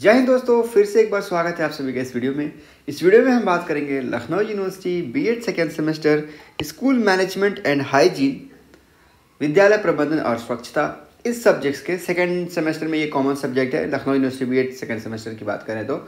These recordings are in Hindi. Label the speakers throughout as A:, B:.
A: जय हिंद दोस्तों फिर से एक बार स्वागत है आप सभी के इस वीडियो में इस वीडियो में हम बात करेंगे Lucknow university BEd second semester school management and hygiene विद्यालय प्रबंधन और स्वच्छता इस सब्जेक्ट्स के सेकेंड सेमेस्टर में ये कॉमन सब्जेक्ट है Lucknow university BEd second semester की बात करें तो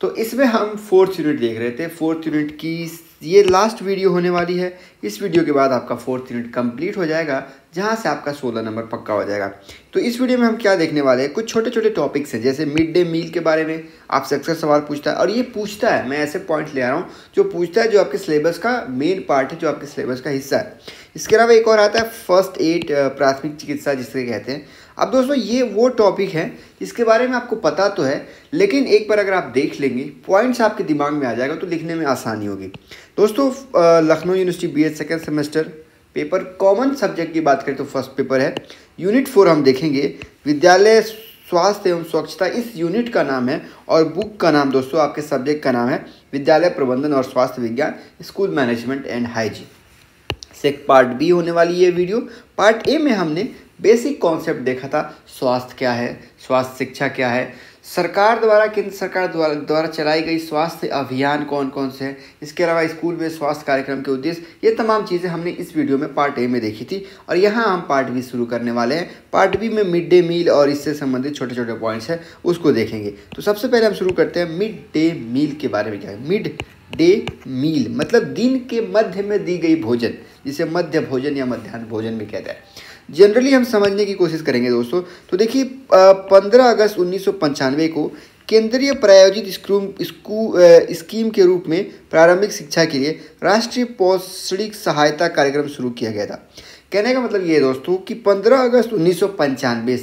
A: तो इसमें हम फोर्थ यूनिट देख रहे थे फोर्थ यूनिट की ये लास्ट वीडियो होने वाली है इस वीडियो के बाद आपका फोर्थ यूनिट कंप्लीट हो जाएगा जहाँ से आपका सोलह नंबर पक्का हो जाएगा तो इस वीडियो में हम क्या देखने वाले हैं कुछ छोटे छोटे टॉपिक्स हैं जैसे मिड डे मील के बारे में आपसे अक्सर अच्छा सवाल पूछता है और ये पूछता है मैं ऐसे पॉइंट ले आ रहा हूँ जो पूछता है जो आपके सिलेबस का मेन पार्ट है जो आपके सिलेबस का हिस्सा है इसके अलावा एक और आता है फर्स्ट एड प्राथमिक चिकित्सा जिसे कहते हैं अब दोस्तों ये वो टॉपिक है जिसके बारे में आपको पता तो है लेकिन एक बार अगर आप देख लेंगे पॉइंट्स आपके दिमाग में आ जाएगा तो लिखने में आसानी होगी दोस्तों Lucknow university B Ed second semester paper common subject की बात करें तो फर्स्ट पेपर है यूनिट फोर हम देखेंगे विद्यालय स्वास्थ्य एवं स्वच्छता इस यूनिट का नाम है और बुक का नाम दोस्तों आपके सब्जेक्ट का नाम है विद्यालय प्रबंधन और स्वास्थ्य विज्ञान स्कूल मैनेजमेंट एंड हाइजीन से पार्ट बी होने वाली ये वीडियो पार्ट ए में हमने बेसिक कॉन्सेप्ट देखा था स्वास्थ्य क्या है स्वास्थ्य शिक्षा क्या है सरकार द्वारा केंद्र सरकार द्वारा द्वारा चलाई गई स्वास्थ्य अभियान कौन कौन से हैं इसके अलावा स्कूल में स्वास्थ्य कार्यक्रम के उद्देश्य ये तमाम चीज़ें हमने इस वीडियो में पार्ट ए में देखी थी और यहाँ हम पार्ट बी शुरू करने वाले हैं पार्ट बी में मिड डे मील और इससे संबंधित छोटे छोटे पॉइंट्स हैं उसको देखेंगे तो सबसे पहले हम शुरू करते हैं मिड डे मील के बारे में क्या है मिड डे मील मतलब दिन के मध्य में दी गई भोजन जिसे मध्य भोजन या मध्यान्ह भोजन भी कहते हैं जनरली हम समझने की कोशिश करेंगे दोस्तों तो देखिए पंद्रह अगस्त उन्नीस को केंद्रीय प्रायोजित स्कू स्कीम के रूप में प्रारंभिक शिक्षा के लिए राष्ट्रीय पौष्टिक सहायता कार्यक्रम शुरू किया गया था कहने का मतलब ये दोस्तों कि 15 अगस्त उन्नीस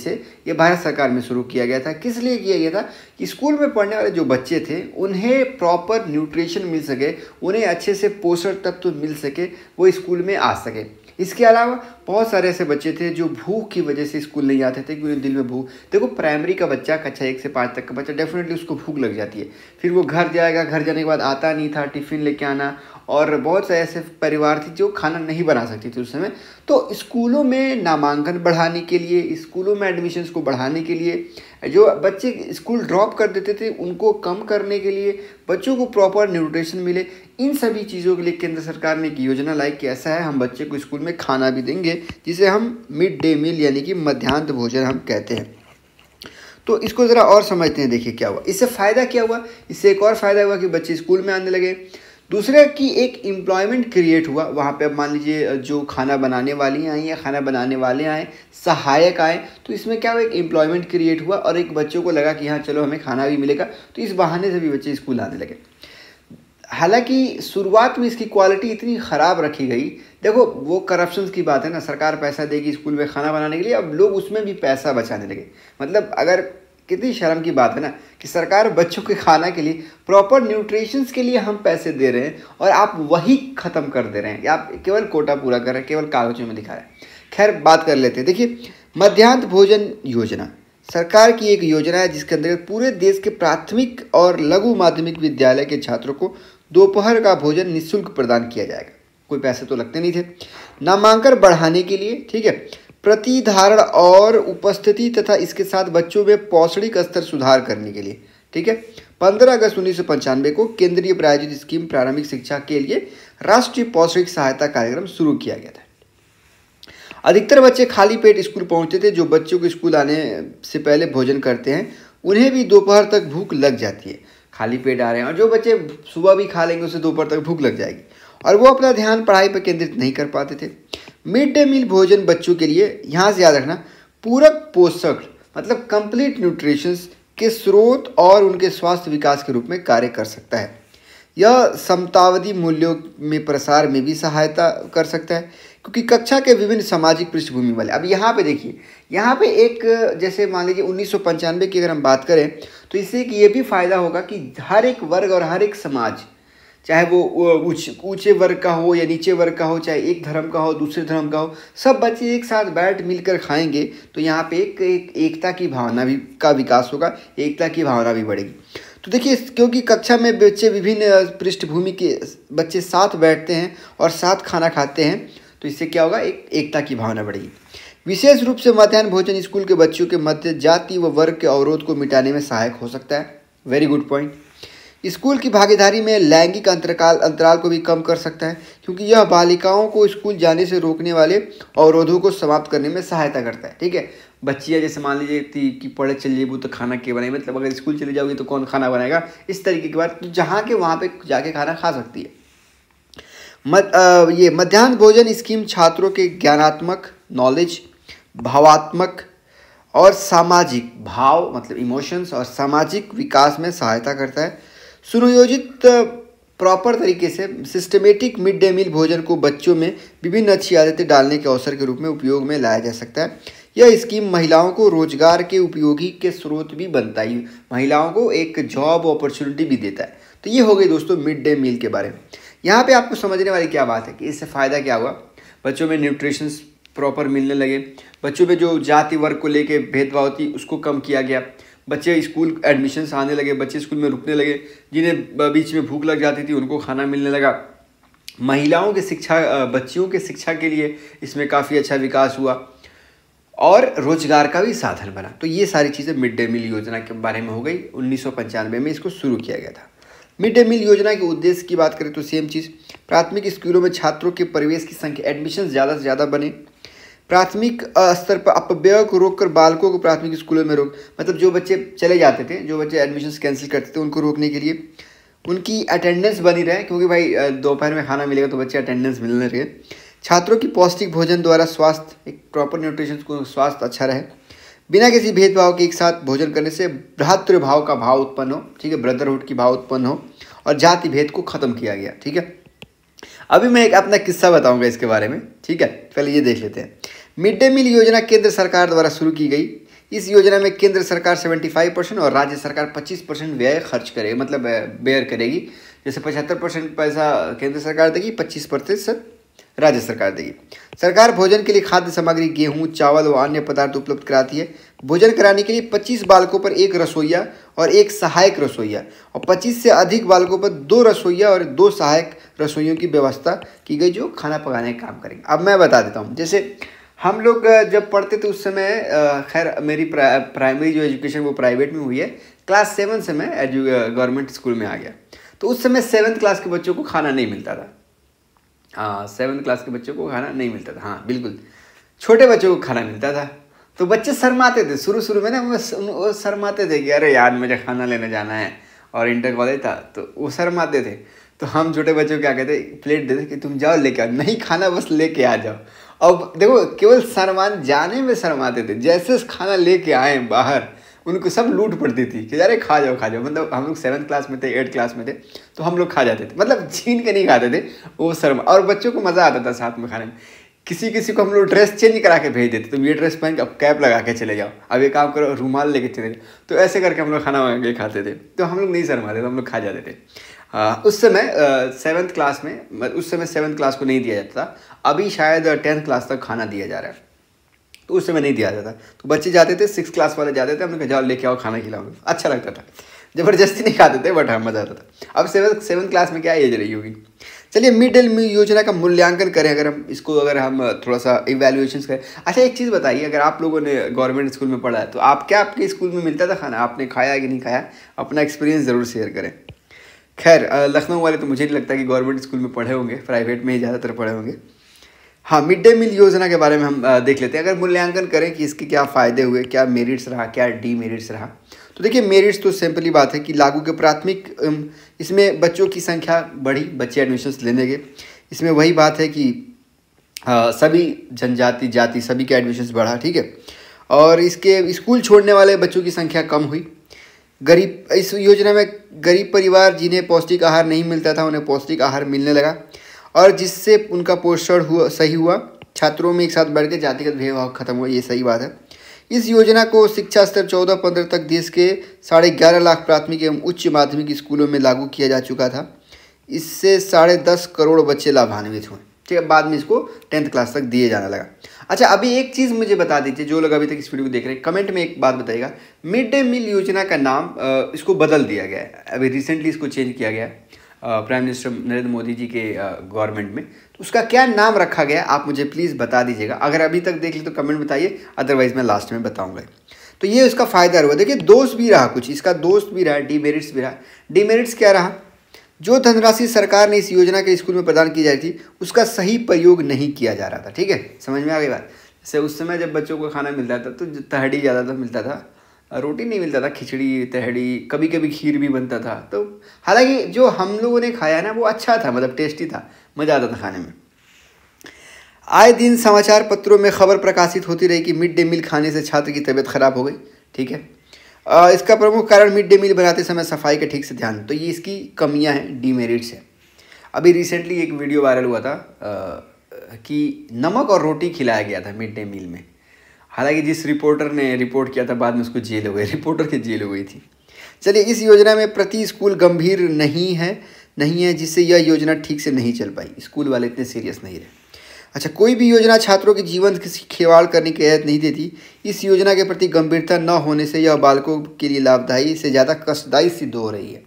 A: से ये भारत सरकार में शुरू किया गया था किस लिए किया गया था कि स्कूल में पढ़ने वाले जो बच्चे थे उन्हें प्रॉपर न्यूट्रिशन मिल सके उन्हें अच्छे से पोषण तत्व तो मिल सके वो स्कूल में आ सके इसके अलावा बहुत सारे ऐसे बच्चे थे जो भूख की वजह से स्कूल नहीं आते थे क्योंकि दिल में भूख देखो प्राइमरी का बच्चा कक्षा एक से पाँच तक का बच्चा डेफिनेटली उसको भूख लग जाती है फिर वो घर जाएगा घर जाने के बाद आता नहीं था टिफ़िन लेके आना और बहुत से ऐसे परिवार थे जो खाना नहीं बना सकती थी उस समय तो स्कूलों में नामांकन बढ़ाने के लिए स्कूलों में एडमिशन्स को बढ़ाने के लिए जो बच्चे स्कूल ड्रॉप कर देते थे उनको कम करने के लिए बच्चों को प्रॉपर न्यूट्रिशन मिले इन सभी चीज़ों के लिए केंद्र सरकार ने एक योजना लाई कि ऐसा है हम बच्चे को स्कूल में खाना भी देंगे जिसे हम मिड डे मील यानी कि मध्यान्ह भोजन हम कहते हैं तो इसको ज़रा और समझते हैं देखिए क्या हुआ इससे फ़ायदा क्या हुआ इससे एक और फ़ायदा हुआ कि बच्चे स्कूल में आने लगे दूसरे कि एक एम्प्लॉयमेंट क्रिएट हुआ वहाँ पे अब मान लीजिए जो खाना बनाने वाली आई या खाना बनाने वाले आए सहायक आए तो इसमें क्या हुआ एक एम्प्लॉयमेंट क्रिएट हुआ और एक बच्चों को लगा कि हाँ चलो हमें खाना भी मिलेगा तो इस बहाने से भी बच्चे स्कूल आने लगे हालांकि शुरुआत में इसकी क्वालिटी इतनी ख़राब रखी गई देखो वो करप्शन की बात है ना सरकार पैसा देगी स्कूल में खाना बनाने के लिए अब लोग उसमें भी पैसा बचाने लगे मतलब अगर कितनी शर्म की बात है ना कि सरकार बच्चों के खाना के लिए प्रॉपर न्यूट्रिशंस के लिए हम पैसे दे रहे हैं और आप वही ख़त्म कर दे रहे हैं आप केवल कोटा पूरा कर रहे हैं केवल कागजों में दिखा रहे हैं खैर बात कर लेते हैं देखिए मध्यान्ह भोजन योजना सरकार की एक योजना है जिसके अंतर्गत पूरे देश के प्राथमिक और लघु माध्यमिक विद्यालय के छात्रों को दोपहर का भोजन निःशुल्क प्रदान किया जाएगा कोई पैसे तो लगते नहीं थे नामांकन बढ़ाने के लिए ठीक है प्रतिधारण और उपस्थिति तथा इसके साथ बच्चों में पौष्टिक स्तर सुधार करने के लिए ठीक है पंद्रह अगस्त उन्नीस को केंद्रीय प्रायोजित स्कीम प्रारंभिक शिक्षा के लिए राष्ट्रीय पौष्टिक सहायता कार्यक्रम शुरू किया गया था अधिकतर बच्चे खाली पेट स्कूल पहुंचते थे जो बच्चों को स्कूल आने से पहले भोजन करते हैं उन्हें भी दोपहर तक भूख लग जाती है खाली पेट आ रहे हैं और जो बच्चे सुबह भी खा लेंगे उसे दोपहर तक भूख लग जाएगी और वो अपना ध्यान पढ़ाई पर केंद्रित नहीं कर पाते थे मिड डे मील भोजन बच्चों के लिए यहाँ से याद रखना पूरक पोषक मतलब कंप्लीट न्यूट्रिशंस के स्रोत और उनके स्वास्थ्य विकास के रूप में कार्य कर सकता है यह समतावधि मूल्यों में प्रसार में भी सहायता कर सकता है क्योंकि कक्षा के विभिन्न सामाजिक पृष्ठभूमि वाले अब यहाँ पे देखिए यहाँ पे एक जैसे मान लीजिए उन्नीस की अगर हम बात करें तो इससे एक ये भी फायदा होगा कि हर एक वर्ग और हर एक समाज चाहे वो ऊंचे वर्ग का हो या नीचे वर्ग का हो चाहे एक धर्म का हो दूसरे धर्म का हो सब बच्चे एक साथ बैठ मिलकर खाएंगे तो यहाँ पे एक, एक एकता की भावना भी का विकास होगा एकता की भावना भी बढ़ेगी तो देखिए क्योंकि कक्षा में बच्चे विभिन्न पृष्ठभूमि के बच्चे साथ बैठते हैं और साथ खाना खाते हैं तो इससे क्या होगा एक एकता की भावना बढ़ेगी विशेष रूप से मध्यान्ह भोजन स्कूल के बच्चों के मध्य जाति व वर्ग के अवरोध को मिटाने में सहायक हो सकता है वेरी गुड पॉइंट स्कूल की भागीदारी में लैंगिक अंतरकाल अंतराल को भी कम कर सकता है क्योंकि यह बालिकाओं को स्कूल जाने से रोकने वाले अवरोधों को समाप्त करने में सहायता करता है ठीक है बच्चियाँ जैसे मान लीजिए थी कि पढ़े चल जाइए तो खाना के बनाए मतलब अगर स्कूल चले जाओगे तो कौन खाना बनाएगा इस तरीके की बात तो जहाँ के वहाँ पर जाके खाना खा सकती है मत आ, ये मध्यान्ह भोजन स्कीम छात्रों के ज्ञानात्मक नॉलेज भावात्मक और सामाजिक भाव मतलब इमोशंस और सामाजिक विकास में सहायता करता है सुनियोजित प्रॉपर तरीके से सिस्टमेटिक मिड डे मील भोजन को बच्चों में विभिन्न अच्छी आदतें डालने के अवसर के रूप में उपयोग में लाया जा सकता है यह स्कीम महिलाओं को रोजगार के उपयोगी के स्रोत भी बनता है महिलाओं को एक जॉब अपॉर्चुनिटी भी देता है तो ये हो गई दोस्तों मिड डे मील के बारे में यहाँ पे आपको समझने वाली क्या बात है कि इससे फ़ायदा क्या हुआ बच्चों में न्यूट्रिशंस प्रॉपर मिलने लगे बच्चों में जो जाति वर्ग को लेके भेदभाव थी उसको कम किया गया बच्चे स्कूल एडमिशन्स आने लगे बच्चे स्कूल में रुकने लगे जिन्हें बीच में भूख लग जाती थी उनको खाना मिलने लगा महिलाओं के शिक्षा बच्चियों के शिक्षा के लिए इसमें काफ़ी अच्छा विकास हुआ और रोजगार का भी साधन बना तो ये सारी चीज़ें मिड डे मील योजना के बारे में हो गई उन्नीस में इसको शुरू किया गया था मिड डे मील योजना के उद्देश्य की बात करें तो सेम चीज़ प्राथमिक स्कूलों में छात्रों के प्रवेश की संख्या एडमिशन ज़्यादा से ज़्यादा बने प्राथमिक स्तर पर अपव्यय को रोककर बालकों को प्राथमिक स्कूलों में रोक मतलब जो बच्चे चले जाते थे जो बच्चे एडमिशन कैंसिल करते थे उनको रोकने के लिए उनकी अटेंडेंस बनी रहे क्योंकि भाई दोपहर में खाना मिलेगा तो बच्चे अटेंडेंस मिलने रहे छात्रों की पौष्टिक भोजन द्वारा स्वास्थ्य एक प्रॉपर न्यूट्रिशन को स्वास्थ्य अच्छा रहे बिना किसी भेदभाव के एक साथ भोजन करने से भ्रातृभाव का भाव उत्पन्न हो ठीक है ब्रदरहुड की भाव उत्पन्न हो और जाति भेद को ख़त्म किया गया ठीक है अभी मैं एक अपना किस्सा बताऊंगा इसके बारे में ठीक है पहले ये देख लेते हैं मिड डे मील योजना केंद्र सरकार द्वारा शुरू की गई इस योजना में केंद्र सरकार 75 परसेंट और राज्य सरकार 25 परसेंट व्यय खर्च करे मतलब बेयर करेगी जैसे पचहत्तर परसेंट पैसा केंद्र सरकार देगी 25 प्रतिशत राज्य सरकार देगी सरकार भोजन के लिए खाद्य सामग्री गेहूं चावल व अन्य पदार्थ उपलब्ध कराती है भोजन कराने के लिए 25 बालकों पर एक रसोईया और एक सहायक रसोईया और 25 से अधिक बालकों पर दो रसोईया और दो सहायक रसोइयों की व्यवस्था की गई जो खाना पकाने का काम करेंगे अब मैं बता देता हूँ जैसे हम लोग जब पढ़ते थे उस समय खैर मेरी प्रा, प्राइमरी जो एजुकेशन वो प्राइवेट में हुई है क्लास सेवन से मैं एजु गवर्नमेंट स्कूल में आ गया तो उस समय सेवन्थ क्लास के बच्चों को खाना नहीं मिलता था हाँ सेवन्थ क्लास के बच्चों को खाना नहीं मिलता था हाँ बिल्कुल छोटे बच्चों को खाना मिलता था तो बच्चे शर्माते थे शुरू शुरू में ना वो शर्माते थे कि अरे यार मुझे खाना लेने जाना है और इंटर कॉलेज था तो वो शर्माते थे तो हम छोटे बच्चों को क्या कहते प्लेट देते कि तुम जाओ लेके आओ नहीं खाना बस लेके आ जाओ अब देखो केवल सरमान जाने में शर्माते थे जैसे खाना लेके आए बाहर उनको सब लूट पड़ती थी कि अरे खा जाओ खा जाओ मतलब हम लोग सेवन क्लास में थे एट्थ क्लास में थे तो हम लोग खा जाते थे मतलब छीन के नहीं खाते थे वो शर्मा और बच्चों को मज़ा आता था साथ में खाने में किसी किसी को हम लोग ड्रेस चेंज करा के भेज देते तुम ये ड्रेस पहन के अब कैप लगा के चले जाओ अब ये काम करो रूमाल लेके चले जाओ तो ऐसे करके हम लोग खाना मंगा के खाते थे तो हम लोग नहीं शर्माते थे हम लोग खा जाते थे उस समय सेवन्थ क्लास में उस समय सेवन्थ क्लास को नहीं दिया जाता था अभी शायद टेंथ क्लास तक खाना दिया जा रहा है तो उस समय नहीं दिया जाता तो बच्चे जाते थे सिक्स क्लास वाले जाते थे हमने कहा जाओ लेके आओ खाना खिलाओ अच्छा लगता था जबरदस्ती नहीं खाते थे बट हम हाँ, मज़ा आता था अब सेवन सेवन क्लास में क्या एज रही होगी चलिए मिड डे मील योजना का मूल्यांकन करें अगर हम इसको अगर हम थोड़ा सा इवेल्यूएशन करें अच्छा एक चीज़ बताइए अगर आप लोगों ने गवर्नमेंट स्कूल में पढ़ा है तो आप क्या आपके स्कूल में मिलता था खाना आपने खाया कि नहीं खाया अपना एक्सपीरियंस ज़रूर शेयर करें खैर लखनऊ वाले तो मुझे नहीं लगता कि गवर्नमेंट स्कूल में पढ़े होंगे प्राइवेट में ही ज़्यादातर पढ़े होंगे हाँ मिड डे मील योजना के बारे में हम देख लेते हैं अगर मूल्यांकन करें कि इसके क्या फ़ायदे हुए क्या मेरिट्स रहा क्या डी मेरिट्स रहा तो देखिए मेरिट्स तो सिंपली बात है कि लागू के प्राथमिक इसमें बच्चों की संख्या बढ़ी बच्चे एडमिशन्स लेने के इसमें वही बात है कि आ, सभी जनजाति जाति सभी के एडमिशन्स बढ़ा ठीक है और इसके स्कूल छोड़ने वाले बच्चों की संख्या कम हुई गरीब इस योजना में गरीब परिवार जिन्हें पौष्टिक आहार नहीं मिलता था उन्हें पौष्टिक आहार मिलने लगा और जिससे उनका पोषण हुआ सही हुआ छात्रों में एक साथ बढ़ के जातिगत भेदभाव खत्म हुआ ये सही बात है इस योजना को शिक्षा स्तर चौदह पंद्रह तक देश के साढ़े ग्यारह लाख प्राथमिक एवं उच्च माध्यमिक स्कूलों में लागू किया जा चुका था इससे साढ़े दस करोड़ बच्चे लाभान्वित हुए ठीक है बाद में इसको टेंथ क्लास तक दिए जाने लगा अच्छा अभी एक चीज़ मुझे बता दीजिए जो लोग अभी तक इस वीडियो को देख रहे हैं कमेंट में एक बात बताइएगा मिड डे मील योजना का नाम इसको बदल दिया गया है अभी रिसेंटली इसको चेंज किया गया है प्राइम मिनिस्टर नरेंद्र मोदी जी के गवर्नमेंट में तो उसका क्या नाम रखा गया आप मुझे प्लीज़ बता दीजिएगा अगर अभी तक देख ली तो कमेंट बताइए अदरवाइज़ मैं लास्ट में बताऊँगा तो ये उसका फ़ायदा हुआ देखिए दोस्त भी रहा कुछ इसका दोस्त भी रहा डीमेरिट्स भी रहा डीमेरिट्स क्या रहा जो धनराशि सरकार ने इस योजना के स्कूल में प्रदान की जा रही थी उसका सही प्रयोग नहीं किया जा रहा था ठीक है समझ में आ गई बात जैसे उस समय जब बच्चों को खाना मिलता था तो तहड़ी ज़्यादा था तो मिलता था रोटी नहीं मिलता था खिचड़ी तहड़ी कभी कभी खीर भी बनता था तो हालांकि जो हम लोगों ने खाया ना वो अच्छा था मतलब टेस्टी था मज़ा आता था खाने में आए दिन समाचार पत्रों में खबर प्रकाशित होती रही कि मिड डे मील खाने से छात्र की तबीयत खराब हो गई ठीक है इसका प्रमुख कारण मिड डे मील बनाते समय सफाई का ठीक से ध्यान तो ये इसकी कमियां हैं डीमेरिट्स हैं अभी रिसेंटली एक वीडियो वायरल हुआ था आ, कि नमक और रोटी खिलाया गया था मिड डे मील में हालांकि जिस रिपोर्टर ने रिपोर्ट किया था बाद में उसको जेल हो गई रिपोर्टर की जेल हो गई थी चलिए इस योजना में प्रति स्कूल गंभीर नहीं है नहीं है जिससे यह योजना ठीक से नहीं चल पाई स्कूल वाले इतने सीरियस नहीं रहे अच्छा कोई भी योजना छात्रों के जीवन किसी खेवाड़ करने की आयत नहीं देती इस योजना के प्रति गंभीरता न होने से यह बालकों के लिए लाभदायी से ज़्यादा कष्टदायी सिद्ध हो रही है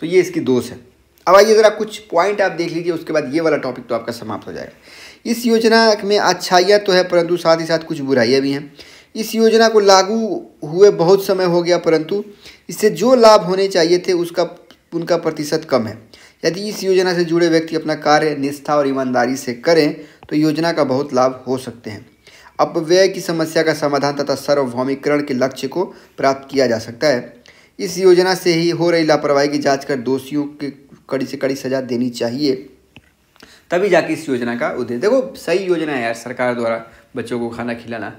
A: तो ये इसकी दोष है अब आइए ज़रा कुछ पॉइंट आप देख लीजिए उसके बाद ये वाला टॉपिक तो आपका समाप्त हो जाएगा इस योजना में अच्छाइयाँ तो है परंतु साथ ही साथ कुछ बुराइयाँ भी हैं इस योजना को लागू हुए बहुत समय हो गया परंतु इससे जो लाभ होने चाहिए थे उसका उनका प्रतिशत कम है यदि इस योजना से जुड़े व्यक्ति अपना कार्य निष्ठा और ईमानदारी से करें तो योजना का बहुत लाभ हो सकते हैं अपव्यय की समस्या का समाधान तथा सार्वभौमिकरण के लक्ष्य को प्राप्त किया जा सकता है इस योजना से ही हो रही लापरवाही की जांच कर दोषियों की कड़ी से कड़ी सजा देनी चाहिए तभी जाके इस योजना का उद्देश्य देखो सही योजना है यार सरकार द्वारा बच्चों को खाना खिलाना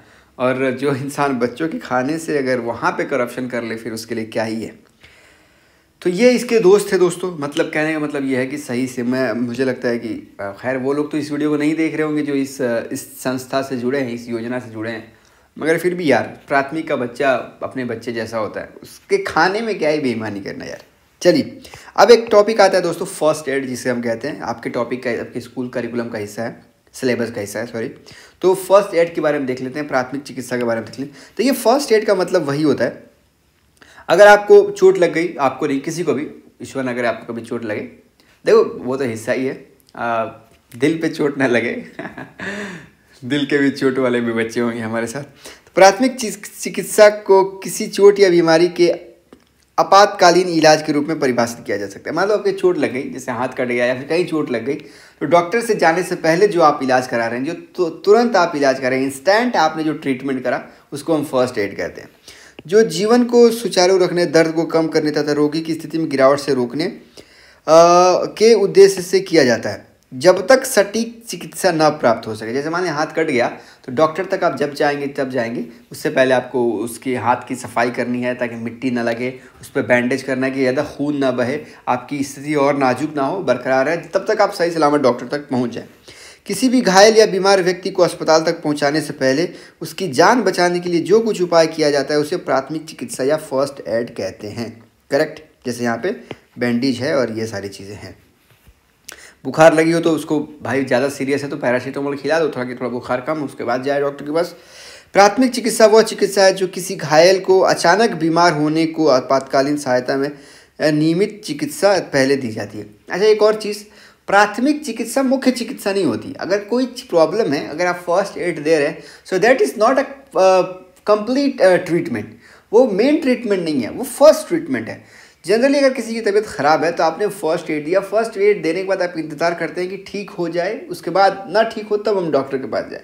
A: और जो इंसान बच्चों के खाने से अगर वहाँ पे करप्शन कर ले फिर उसके लिए क्या ही है तो ये इसके दोस्त थे दोस्तों मतलब कहने का मतलब ये है कि सही से मैं मुझे लगता है कि खैर वो लोग तो इस वीडियो को नहीं देख रहे होंगे जो इस इस संस्था से जुड़े हैं इस योजना से जुड़े हैं मगर फिर भी यार प्राथमिक का बच्चा अपने बच्चे जैसा होता है उसके खाने में क्या ही बेईमानी करना यार चलिए अब एक टॉपिक आता है दोस्तों फर्स्ट एड जिसे हम कहते हैं आपके टॉपिक का आपके स्कूल करिकुलम का हिस्सा है सिलेबस का हिस्सा है सॉरी तो फर्स्ट एड के बारे में देख लेते हैं प्राथमिक चिकित्सा के बारे में देख लेते हैं तो ये फर्स्ट एड का मतलब वही होता है अगर आपको चोट लग गई आपको नहीं किसी को भी ईश्वर अगर आपको कभी चोट लगे देखो वो तो हिस्सा ही है आ, दिल पे चोट ना लगे दिल के भी चोट वाले भी बच्चे होंगे हमारे साथ तो प्राथमिक चिकित्सा को किसी चोट या बीमारी के आपातकालीन इलाज के रूप में परिभाषित किया जा सकता है मान लो आपके चोट लग गई जैसे हाथ कट गया या फिर कहीं चोट लग गई तो डॉक्टर से जाने से पहले जो आप इलाज करा रहे हैं जो तुरंत आप इलाज कर रहे हैं इंस्टेंट आपने जो ट्रीटमेंट करा उसको हम फर्स्ट एड कहते हैं जो जीवन को सुचारू रखने दर्द को कम करने तथा रोगी की स्थिति में गिरावट से रोकने आ, के उद्देश्य से किया जाता है जब तक सटीक चिकित्सा न प्राप्त हो सके जैसे माने हाथ कट गया तो डॉक्टर तक आप जब जाएंगे तब जाएंगे उससे पहले आपको उसके हाथ की सफाई करनी है ताकि मिट्टी ना लगे उस पर बैंडेज करना है कि ज़्यादा खून ना बहे आपकी स्थिति और नाजुक ना हो बरकरार है तब तक आप सही सलामत डॉक्टर तक पहुँच जाए किसी भी घायल या बीमार व्यक्ति को अस्पताल तक पहुंचाने से पहले उसकी जान बचाने के लिए जो कुछ उपाय किया जाता है उसे प्राथमिक चिकित्सा या फर्स्ट एड कहते हैं करेक्ट जैसे यहाँ पे बैंडेज है और ये सारी चीज़ें हैं बुखार लगी हो तो उसको भाई ज़्यादा सीरियस है तो पैरासीटामोल खिला दो थोड़ा कि थोड़ा बुखार कम उसके बाद जाए डॉक्टर के पास प्राथमिक चिकित्सा वह चिकित्सा है जो किसी घायल को अचानक बीमार होने को आपातकालीन सहायता में नियमित चिकित्सा पहले दी जाती है अच्छा एक और चीज़ प्राथमिक चिकित्सा मुख्य चिकित्सा नहीं होती अगर कोई प्रॉब्लम है अगर आप फर्स्ट एड दे रहे हैं so that is not a complete treatment वो मेन ट्रीटमेंट नहीं है वो फर्स्ट ट्रीटमेंट है जनरली अगर किसी की तबीयत ख़राब है तो आपने फर्स्ट एड दिया फर्स्ट एड देने के बाद आप इंतज़ार करते हैं कि ठीक हो जाए उसके बाद ना ठीक हो तब हम डॉक्टर के पास जाए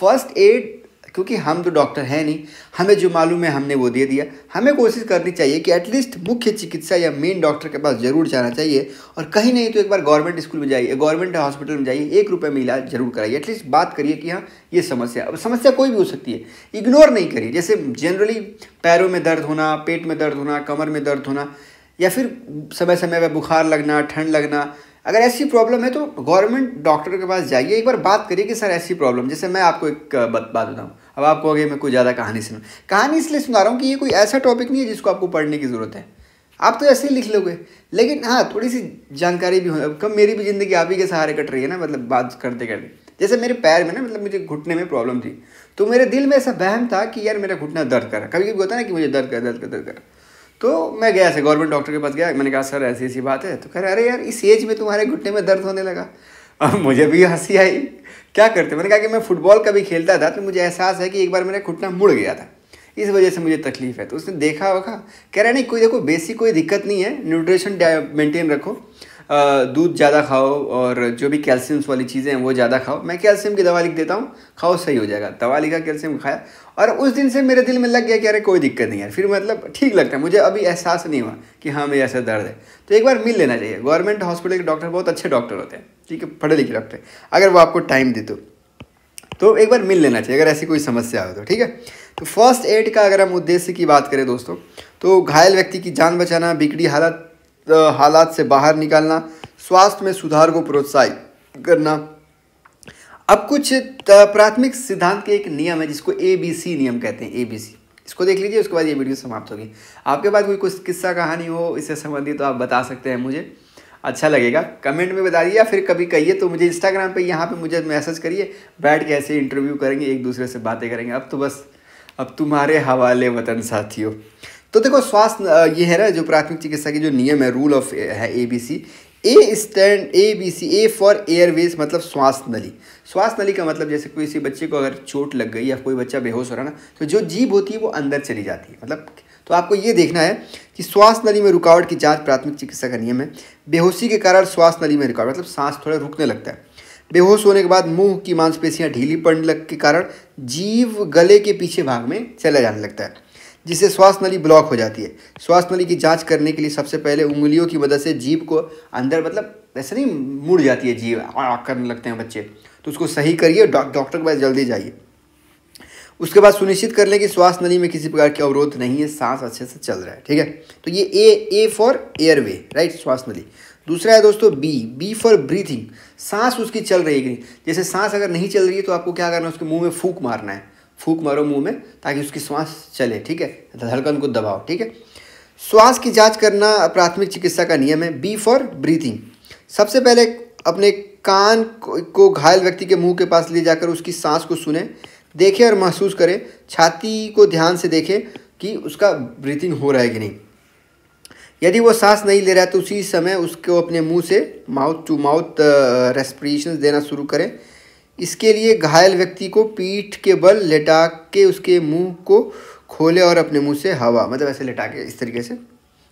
A: फर्स्ट एड क्योंकि हम तो डॉक्टर हैं नहीं हमें जो मालूम है हमने वो दे दिया हमें कोशिश करनी चाहिए कि एटलीस्ट मुख्य चिकित्सा या मेन डॉक्टर के पास जरूर जाना चाहिए और कहीं नहीं तो एक बार गवर्नमेंट स्कूल में जाइए गवर्नमेंट हॉस्पिटल में जाइए एक रुपये में इलाज जरूर कराइए एटलीस्ट बात करिए कि हाँ ये समस्या अब समस्या कोई भी हो सकती है इग्नोर नहीं करिए जैसे जनरली पैरों में दर्द होना पेट में दर्द होना कमर में दर्द होना या फिर समय समय पर बुखार लगना ठंड लगना अगर ऐसी प्रॉब्लम है तो गवर्नमेंट डॉक्टर के पास जाइए एक बार बात करिए कि सर ऐसी प्रॉब्लम जैसे मैं आपको एक बात बताऊँ अब आपको आगे मैं कोई ज़्यादा कहानी सुना कहानी इसलिए सुना रहा हूँ कि ये कोई ऐसा टॉपिक नहीं है जिसको आपको पढ़ने की ज़रूरत है आप तो ऐसे ही लिख लोगे लेकिन हाँ थोड़ी सी जानकारी भी हो कब मेरी भी ज़िंदगी आप ही के सहारे कट रही है ना मतलब बात करते करते जैसे मेरे पैर में ना मतलब मुझे घुटने में प्रॉब्लम थी तो मेरे दिल में ऐसा बहम था कि यार मेरा घुटना दर्द कर रहा कभी कभी होता है ना कि मुझे दर्द कर दर्द कर दर्द कर तो मैं गया ऐसे गवर्नमेंट डॉक्टर के पास गया मैंने कहा सर ऐसी ऐसी बात है तो कह रहे अरे यार इस एज में तुम्हारे घुटने में दर्द होने लगा अब मुझे भी हंसी आई क्या करते मैंने कहा कि मैं फ़ुटबॉल कभी खेलता था तो मुझे एहसास है कि एक बार मेरा घुटना मुड़ गया था इस वजह से मुझे तकलीफ़ है तो उसने देखा वखा कह रहा नहीं कोई देखो बेसिक कोई दिक्कत नहीं है न्यूट्रिशन मेंटेन रखो दूध ज़्यादा खाओ और जो भी कैल्शियम्स वाली चीज़ें हैं वो ज़्यादा खाओ मैं कैल्शियम की दवा लिख देता हूँ खाओ सही हो जाएगा दवा लिखा कैल्शियम खाया और उस दिन से मेरे दिल में लग गया कि अरे कोई दिक्कत नहीं है फिर मतलब ठीक लगता है मुझे अभी एहसास नहीं हुआ कि हाँ मेरे ऐसा दर्द है तो एक बार मिल लेना चाहिए गवर्नमेंट हॉस्पिटल के डॉक्टर बहुत अच्छे डॉक्टर होते हैं ठीक है पढ़े लिखे डॉक्टर अगर वो आपको टाइम दे तो तो एक बार मिल लेना चाहिए अगर ऐसी कोई समस्या हो तो ठीक है तो फर्स्ट एड का अगर हम उद्देश्य की बात करें दोस्तों तो घायल व्यक्ति की जान बचाना बिगड़ी हालत हालात से बाहर निकालना स्वास्थ्य में सुधार को प्रोत्साहित करना अब कुछ प्राथमिक सिद्धांत के एक नियम है जिसको ए बी सी नियम कहते हैं ए बी सी इसको देख लीजिए उसके बाद ये वीडियो समाप्त होगी आपके पास कोई कुछ किस्सा कहानी हो इससे संबंधित तो आप बता सकते हैं मुझे अच्छा लगेगा कमेंट में बता दिए या फिर कभी कहिए तो मुझे इंस्टाग्राम पे यहाँ पे मुझे मैसेज करिए बैठ के ऐसे इंटरव्यू करेंगे एक दूसरे से बातें करेंगे अब तो बस अब तुम्हारे हवाले वतन साथियों तो देखो स्वास्थ्य ये है ना जो प्राथमिक चिकित्सा के जो नियम है रूल ऑफ है A B C A stand A B C A for airways मतलब श्वास नली श्वास नली का मतलब जैसे कोई किसी बच्चे को अगर चोट लग गई या कोई बच्चा बेहोश हो रहा है ना तो जो जीभ होती है वो अंदर चली जाती है मतलब तो आपको ये देखना है कि श्वास नली में रुकावट की जांच प्राथमिक चिकित्सा का नियम है बेहोशी के कारण श्वास नली में रुकावट मतलब सांस थोड़ा रुकने लगता है बेहोश होने के बाद मुंह की मांसपेशियां ढीली पड़ने लग के कारण जीव गले के पीछे भाग में चला जाने लगता है जिससे श्वास नली ब्लॉक हो जाती है श्वास नली की जांच करने के लिए सबसे पहले उंगलियों की मदद से जीभ को अंदर मतलब ऐसे नहीं मुड़ जाती है जीव करने लगते हैं बच्चे तो उसको सही करिए डॉक्टर के पास जल्दी जाइए उसके बाद सुनिश्चित कर लें कि श्वास नली में किसी प्रकार की अवरोध नहीं है सांस अच्छे से चल रहा है ठीक है तो ये A A for airway right श्वास नली दूसरा है दोस्तों बी बी फॉर ब्रीथिंग सांस उसकी चल रही है कि नहीं जैसे सांस अगर नहीं चल रही है तो आपको क्या करना है उसके मुंह में फूक मारना है फूक मारो मुंह में ताकि उसकी श्वास चले ठीक है धड़कन को दबाओ ठीक है श्वास की जांच करना प्राथमिक चिकित्सा का नियम है बी फॉर ब्रीथिंग सबसे पहले अपने कान को घायल व्यक्ति के मुंह के पास ले जाकर उसकी सांस को सुने देखें और महसूस करें छाती को ध्यान से देखें कि उसका ब्रीथिंग हो रहा है कि नहीं यदि वो सांस नहीं ले रहा है तो उसी समय उसको अपने मुंह से माउथ टू माउथ रेस्पिरेशन देना शुरू करें इसके लिए घायल व्यक्ति को पीठ के बल लेटा के उसके मुंह को खोले और अपने मुंह से हवा मतलब ऐसे लेटा के इस तरीके से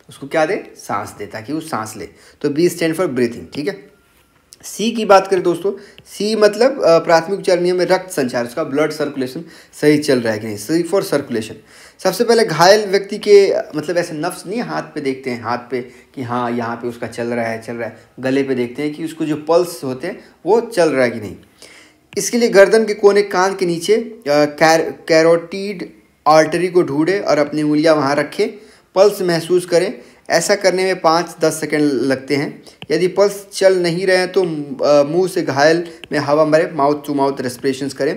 A: उसको क्या दे सांस दे ताकि वो सांस ले तो बी स्टैंड फॉर ब्रीथिंग ठीक है सी की बात करें दोस्तों सी मतलब प्राथमिक उपचार नियम में रक्त संचार उसका ब्लड सर्कुलेशन सही चल रहा है कि नहीं सही फॉर सर्कुलेशन सबसे पहले घायल व्यक्ति के मतलब ऐसे नफ्स नहीं हाथ पे देखते हैं हाथ पे कि हाँ यहाँ पे उसका चल रहा है चल रहा है गले पे देखते हैं कि उसको जो पल्स होते हैं वो चल रहा है कि नहीं इसके लिए गर्दन के कोने कान के नीचे कैर कैरोटीड आर्टरी को ढूंढें और अपनी उंगलियां वहां रखें पल्स महसूस करें ऐसा करने में पाँच दस सेकेंड लगते हैं यदि पल्स चल नहीं रहे तो मुंह से घायल में हवा मरे माउथ टू माउथ रेस्परेशन करें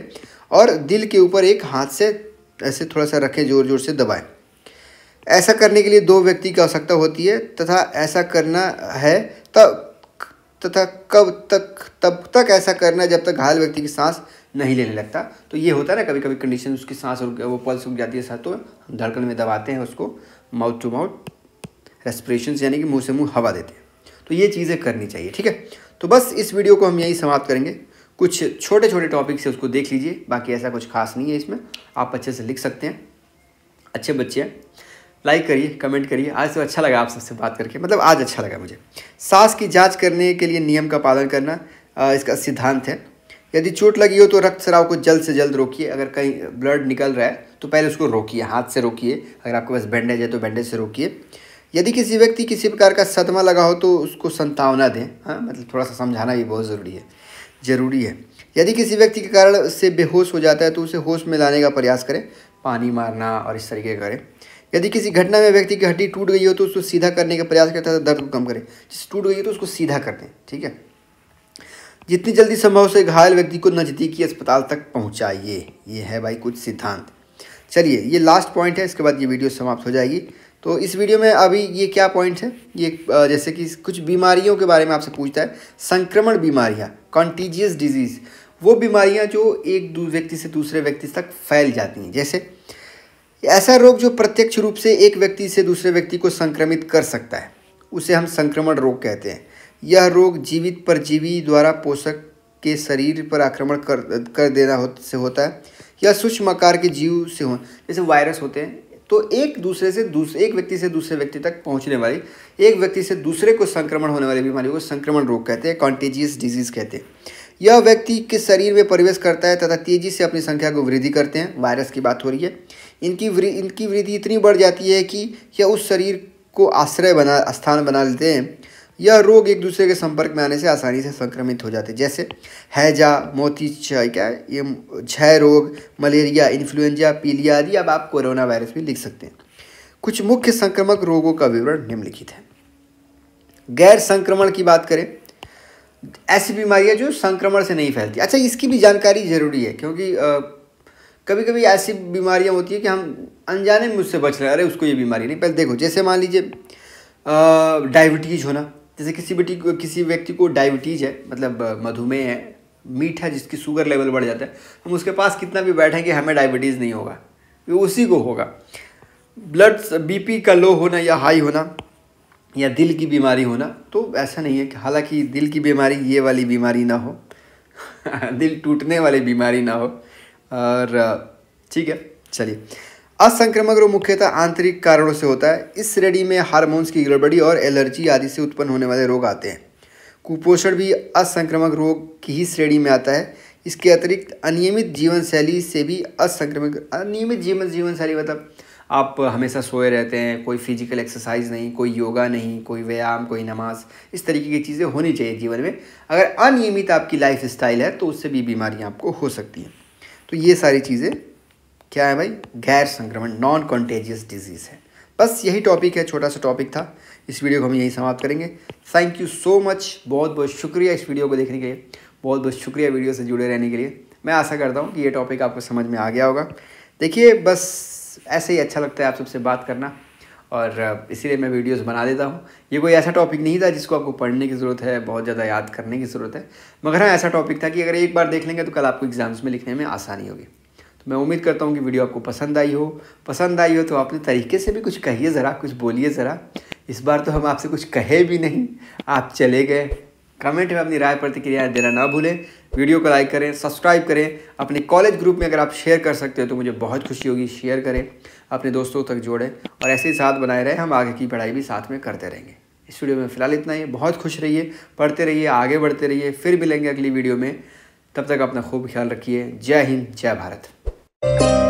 A: और दिल के ऊपर एक हाथ से ऐसे थोड़ा सा रखें ज़ोर ज़ोर से दबाएं ऐसा करने के लिए दो व्यक्ति की आवश्यकता होती है तथा ऐसा करना है तब तथा कब तक तब तक ऐसा करना जब तक घायल व्यक्ति की सांस नहीं लेने लगता तो ये होता है ना कभी कभी कंडीशन उसकी सांस रुक वो पल्स रुक जाती है साथ तो हम धड़कन में दबाते हैं उसको माउथ टू माउथ रेस्परेशन यानी कि मुँह से मुँह हवा देते हैं तो ये चीज़ें करनी चाहिए ठीक है तो बस इस वीडियो को हम यहीं समाप्त करेंगे कुछ छोटे छोटे टॉपिक से उसको देख लीजिए बाकी ऐसा कुछ खास नहीं है इसमें आप अच्छे से लिख सकते हैं अच्छे बच्चे हैं लाइक करिए कमेंट करिए आज तो अच्छा लगा आप सबसे बात करके मतलब आज अच्छा लगा मुझे सांस की जाँच करने के लिए नियम का पालन करना इसका सिद्धांत है यदि चोट लगी हो तो रक्त सराव को जल्द से जल्द रोकिए अगर कहीं ब्लड निकल रहा है तो पहले उसको रोकिए हाथ से रोकिए अगर आपके पास बैंडेज है तो बैंडेज से रोकिए यदि किसी व्यक्ति किसी प्रकार का सदमा लगा हो तो उसको संतावना दें हाँ मतलब थोड़ा सा समझाना भी बहुत ज़रूरी है ज़रूरी है यदि किसी व्यक्ति के कारण उससे बेहोश हो जाता है तो उसे होश में लाने का प्रयास करें पानी मारना और इस तरीके करें यदि किसी घटना में व्यक्ति की हड्डी टूट गई हो तो उसको सीधा करने का प्रयास करता है तो दर्द को कम करें जिस टूट गई हो तो उसको सीधा कर दें ठीक है जितनी जल्दी संभव से घायल व्यक्ति को नज़दीकी अस्पताल तक पहुँचाइए ये है भाई कुछ सिद्धांत चलिए ये लास्ट पॉइंट है इसके बाद ये वीडियो समाप्त हो जाएगी तो इस वीडियो में अभी ये क्या पॉइंट है ये जैसे कि कुछ बीमारियों के बारे में आपसे पूछता है संक्रमण बीमारियाँ कॉन्टीजियस डिजीज़ वो बीमारियाँ जो एक व्यक्ति से दूसरे व्यक्ति तक फैल जाती हैं जैसे ऐसा रोग जो प्रत्यक्ष रूप से एक व्यक्ति से दूसरे व्यक्ति को संक्रमित कर सकता है उसे हम संक्रमण रोग कहते हैं यह रोग जीवित परजीवी द्वारा पोषक के शरीर पर आक्रमण कर कर देना हो, से होता है या सूक्ष्म आकार के जीव से हो जैसे वायरस होते हैं तो एक दूसरे से दूसरे एक व्यक्ति से दूसरे व्यक्ति तक पहुंचने वाली एक व्यक्ति से दूसरे को संक्रमण होने वाली बीमारी को संक्रमण रोग कहते हैं कॉन्टेजियस डिजीज़ कहते हैं यह व्यक्ति के शरीर में प्रवेश करता है तथा तेजी से अपनी संख्या को वृद्धि करते हैं वायरस की बात हो रही है इनकी वृद्धि इनकी वृद्धि इतनी बढ़ जाती है कि यह उस शरीर को आश्रय बना स्थान बना लेते हैं यह रोग एक दूसरे के संपर्क में आने से आसानी से संक्रमित हो जाते हैं जैसे हैजा मोती क्षय क्या ये क्षय रोग मलेरिया इन्फ्लुएंजा पीलिया आदि अब आप कोरोना वायरस भी लिख सकते हैं कुछ मुख्य संक्रमक रोगों का विवरण निम्नलिखित है गैर संक्रमण की बात करें ऐसी बीमारियां जो संक्रमण से नहीं फैलती अच्छा इसकी भी जानकारी जरूरी है क्योंकि कभी कभी ऐसी बीमारियाँ होती हैं कि हम अनजाने में उससे बच रहे अरे उसको ये बीमारी नहीं पहले देखो जैसे मान लीजिए डायबिटीज़ होना जैसे किसी बेटी किसी व्यक्ति को डायबिटीज़ है मतलब मधुमेह है मीठा जिसकी शुगर लेवल बढ़ जाता है हम उसके पास कितना भी बैठें कि हमें डायबिटीज़ नहीं होगा उसी को होगा ब्लड बीपी का लो होना या हाई होना या दिल की बीमारी होना तो ऐसा नहीं है कि हालांकि दिल की बीमारी ये वाली बीमारी ना हो दिल टूटने वाली बीमारी ना हो और ठीक है चलिए असंक्रमक रोग मुख्यतः आंतरिक कारणों से होता है इस श्रेणी में हार्मोन्स की गड़बड़ी और एलर्जी आदि से उत्पन्न होने वाले रोग आते हैं कुपोषण भी असंक्रामक रोग की ही श्रेणी में आता है इसके अतिरिक्त अनियमित जीवन शैली से भी असंक्रमक अनियमित जीवन जीवन शैली मतलब आप हमेशा सोए रहते हैं कोई फिजिकल एक्सरसाइज नहीं कोई योगा नहीं कोई व्यायाम कोई नमाज इस तरीके की चीज़ें होनी चाहिए जीवन में अगर अनियमित आपकी लाइफ स्टाइल है तो उससे भी बीमारियाँ आपको हो सकती हैं तो ये सारी चीज़ें क्या है भाई गैर संक्रमण नॉन कॉन्टेजियस डिजीज़ है बस यही टॉपिक है छोटा सा टॉपिक था इस वीडियो को हम यही समाप्त करेंगे थैंक यू सो मच बहुत बहुत शुक्रिया इस वीडियो को देखने के लिए बहुत बहुत शुक्रिया वीडियो से जुड़े रहने के लिए मैं आशा करता हूँ कि ये टॉपिक आपको समझ में आ गया होगा देखिए बस ऐसे ही अच्छा लगता है आप सबसे बात करना और इसीलिए मैं वीडियोस बना देता हूँ ये कोई ऐसा टॉपिक नहीं था जिसको आपको पढ़ने की ज़रूरत है बहुत ज़्यादा याद करने की ज़रूरत है मगर हाँ ऐसा टॉपिक था कि अगर एक बार देख लेंगे तो कल आपको एग्ज़ाम्स में लिखने में आसानी होगी तो मैं उम्मीद करता हूँ कि वीडियो आपको पसंद आई हो पसंद आई हो तो आपने तरीके से भी कुछ कहिए ज़रा कुछ बोलिए ज़रा इस बार तो हम आपसे कुछ कहे भी नहीं आप चले गए कमेंट में अपनी राय प्रतिक्रिया देना ना भूलें वीडियो को लाइक करें सब्सक्राइब करें अपने कॉलेज ग्रुप में अगर आप शेयर कर सकते हो तो मुझे बहुत खुशी होगी शेयर करें अपने दोस्तों तक जोड़ें और ऐसे ही साथ बनाए रहें हम आगे की पढ़ाई भी साथ में करते रहेंगे इस वीडियो में फ़िलहाल इतना ही बहुत खुश रहिए पढ़ते रहिए आगे बढ़ते रहिए फिर मिलेंगे अगली वीडियो में तब तक अपना खूब ख्याल रखिए जय हिंद जय भारत